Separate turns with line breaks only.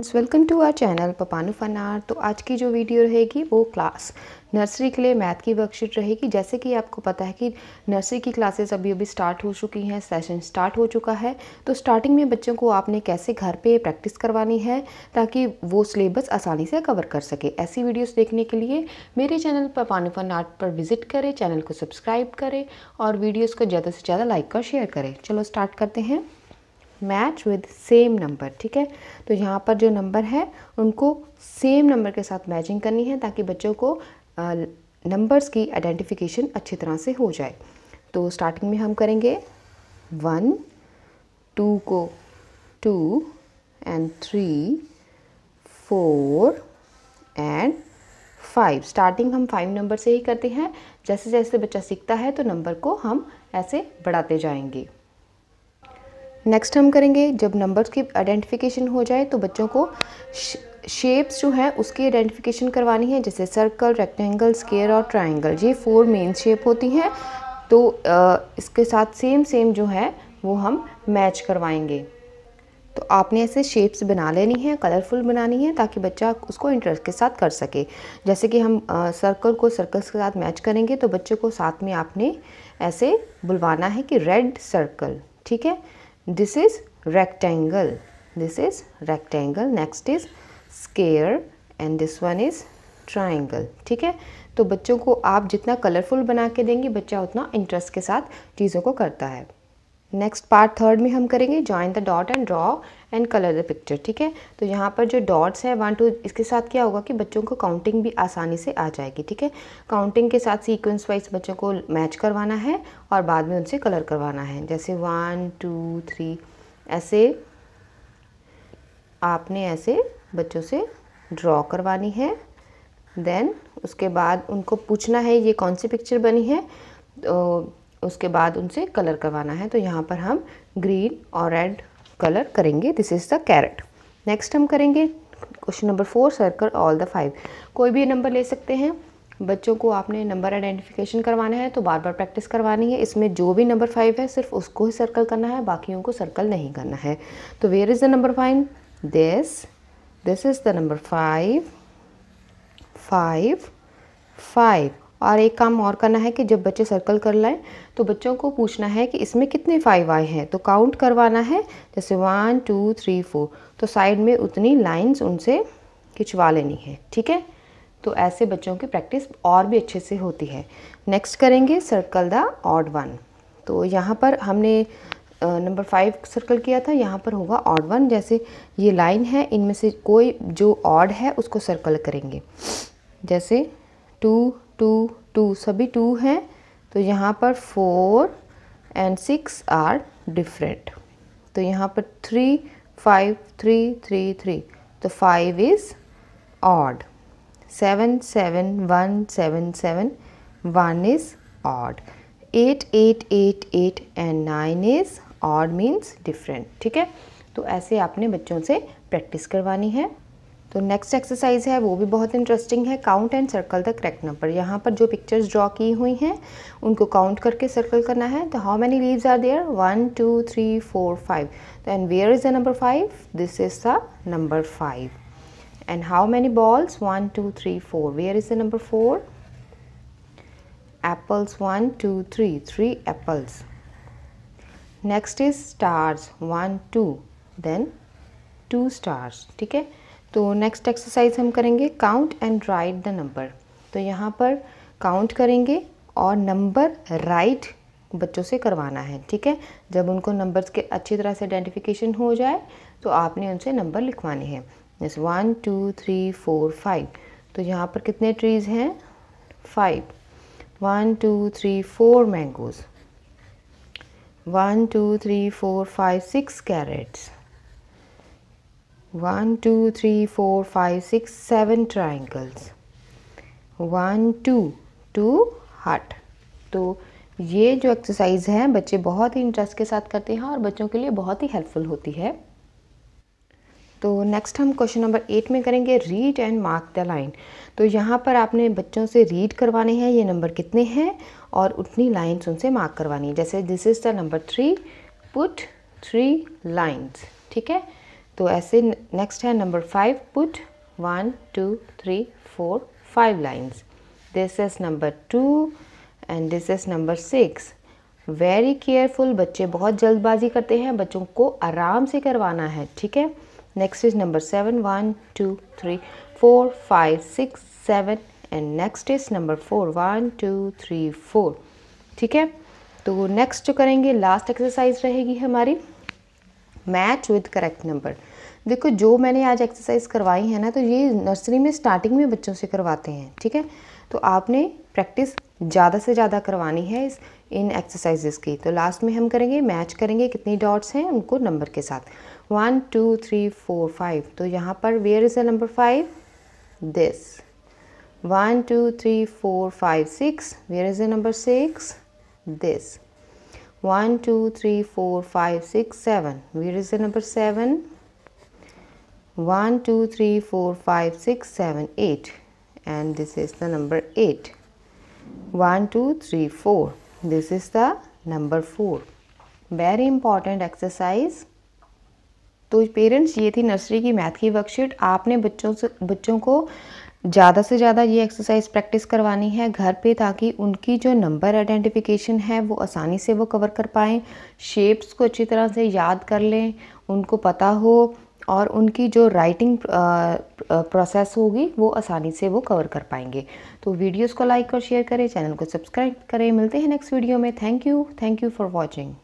Friends welcome to our channel पपानू fun art तो आज की जो वीडियो रहेगी वो क्लास नर्सरी के लिए मैथ की वर्कशीट रहेगी जैसे कि आपको पता है कि नर्सरी की क्लासेस अभी अभी स्टार्ट हो चुकी हैं सेशन स्टार्ट हो चुका है तो स्टार्टिंग में बच्चों को आपने कैसे घर पे प्रैक्टिस करवानी है ताकि वो सिलेबस आसानी से कवर कर सके ऐसी वीडियोज़ देखने के लिए मेरे चैनल पपानू फन आर्ट पर विजिट करें चैनल को सब्सक्राइब करें और वीडियोज़ को ज़्यादा से ज़्यादा लाइक और शेयर करें चलो स्टार्ट करते हैं मैच विद सेम नंबर ठीक है तो यहाँ पर जो नंबर है उनको सेम नंबर के साथ मैचिंग करनी है ताकि बच्चों को नंबर्स की आइडेंटिफिकेशन अच्छी तरह से हो जाए तो स्टार्टिंग में हम करेंगे वन टू को two and three four and five starting हम फाइव नंबर से ही करते हैं जैसे जैसे बच्चा सीखता है तो नंबर को हम ऐसे बढ़ाते जाएंगे नेक्स्ट हम करेंगे जब नंबर्स की आइडेंटिफिकेशन हो जाए तो बच्चों को शेप्स जो हैं उसकी आइडेंटिफिकेशन करवानी है जैसे सर्कल रेक्टेंगल स्केयर और ट्राइंगल ये फोर मेन शेप होती हैं तो इसके साथ सेम सेम जो है वो हम मैच करवाएंगे तो आपने ऐसे शेप्स बना लेनी है कलरफुल बनानी है ताकि बच्चा उसको इंटरेस्ट के साथ कर सके जैसे कि हम आ, सर्कल को सर्कल्स के साथ मैच करेंगे तो बच्चों को साथ में आपने ऐसे बुलवाना है कि रेड सर्कल ठीक है this is rectangle this is rectangle next is square and this one is triangle ठीक है तो बच्चों को आप जितना कलरफुल बना के देंगे बच्चा उतना इंटरेस्ट के साथ चीज़ों को करता है नेक्स्ट पार्ट थर्ड में हम करेंगे join the dot and draw and colour the picture ठीक है तो यहाँ पर जो डॉट्स हैं वन टू इसके साथ क्या होगा कि बच्चों को काउंटिंग भी आसानी से आ जाएगी ठीक है काउंटिंग के साथ सीक्वेंस वाइज बच्चों को मैच करवाना है और बाद में उनसे कलर करवाना है जैसे वन टू थ्री ऐसे आपने ऐसे बच्चों से ड्रॉ करवानी है देन उसके बाद उनको पूछना है ये कौन सी पिक्चर बनी है तो उसके बाद उनसे कलर करवाना है तो यहाँ पर हम ग्रीन और रेड कलर करेंगे this is the carrot next हम करेंगे question number four circle all the five कोई भी नंबर ले सकते हैं बच्चों को आपने नंबर आइडेंटिफिकेशन करवाना है तो बार बार प्रैक्टिस करवानी है इसमें जो भी नंबर फाइव है सिर्फ उसको ही सर्कल करना है बाकियों को सर्कल नहीं करना है तो where is the number five this this is the number five five five और एक काम और करना है कि जब बच्चे सर्कल कर लाएं तो बच्चों को पूछना है कि इसमें कितने फाइव आए हैं तो काउंट करवाना है जैसे वन टू थ्री फोर तो साइड में उतनी लाइंस उनसे खिंचवा लेनी है ठीक है तो ऐसे बच्चों की प्रैक्टिस और भी अच्छे से होती है नेक्स्ट करेंगे सर्कल द ऑड वन तो यहाँ पर हमने नंबर फाइव सर्कल किया था यहाँ पर होगा ऑड वन जैसे ये लाइन है इनमें से कोई जो ऑड है उसको सर्कल करेंगे जैसे टू टू टू सभी टू हैं तो यहाँ पर four and six are different तो यहाँ पर three five three three three तो five is odd seven seven one seven seven one is odd eight eight eight eight and nine is odd means different ठीक है तो ऐसे आपने बच्चों से प्रैक्टिस करवानी है तो नेक्स्ट एक्सरसाइज है वो भी बहुत इंटरेस्टिंग है count and circle the correct number यहाँ पर जो पिक्चर्स ड्रॉ की हुई हैं उनको काउंट करके सर्कल करना है तो how many leaves are there one two three four five तो and where is the number five this is the number five and how many balls one two three four where is the number four apples one two three three apples next is stars one two then two stars ठीक है तो next exercise हम करेंगे count and write the number तो यहाँ पर count करेंगे और नंबर राइट बच्चों से करवाना है ठीक है जब उनको नंबर्स के अच्छी तरह से आइडेंटिफिकेशन हो जाए तो आपने उनसे नंबर लिखवाने हैं जैसे one two three four five तो यहाँ पर कितने ट्रीज़ हैं five one two three four mangoes one two three four five six carrots one two three four five six seven triangles one two two heart तो ये जो exercise है बच्चे बहुत ही इंटरेस्ट के साथ करते हैं और बच्चों के लिए बहुत ही हेल्पफुल होती है तो नेक्स्ट हम क्वेश्चन नंबर एट में करेंगे read and mark the line तो यहाँ पर आपने बच्चों से रीड करवाने हैं ये नंबर कितने हैं और उतनी लाइन्स उनसे मार्क करवानी है जैसे this is the number three put three lines ठीक है तो ऐसे नेक्स्ट है number five put one two three four five lines this is number two and this is number six very careful बच्चे बहुत जल्दबाजी करते हैं बच्चों को आराम से करवाना है ठीक है next is number seven one two three four five six seven and next is number four one two three four ठीक है तो नेक्स्ट जो करेंगे लास्ट एक्सरसाइज रहेगी हमारी मैच विद करेक्ट नंबर देखो जो मैंने आज एक्सरसाइज करवाई है ना तो ये नर्सरी में स्टार्टिंग में बच्चों से करवाते हैं ठीक है तो आपने प्रैक्टिस ज़्यादा से ज़्यादा करवानी है इस इन एक्सरसाइजेस की तो लास्ट में हम करेंगे मैच करेंगे कितनी डॉट्स हैं उनको नंबर के साथ one two three four five तो यहाँ पर where is the number five this one two three four five six where is the number six this 1, 2, 3, 4, 5, 6, 7. Where is the number 7? 1, 2, 3, 4, 5, 6, 7, 8. And this is the number 8. 1, 2, 3, 4. This is the number 4. Very important exercise. तो parents ये थी nursery की math की worksheet आपने बच्चों से बच्चों को ज़्यादा से ज़्यादा ये एक्सरसाइज प्रैक्टिस करवानी है घर पे ताकि उनकी जो नंबर आइडेंटिफिकेशन है वो आसानी से वो कवर कर पाएँ शेप्स को अच्छी तरह से याद कर लें उनको पता हो और उनकी जो राइटिंग प्रोसेस होगी वो आसानी से वो कवर कर पाएंगे तो वीडियोस को लाइक और शेयर करें चैनल को सब्सक्राइब करें मिलते हैं नेक्स्ट वीडियो में thank you thank you for watching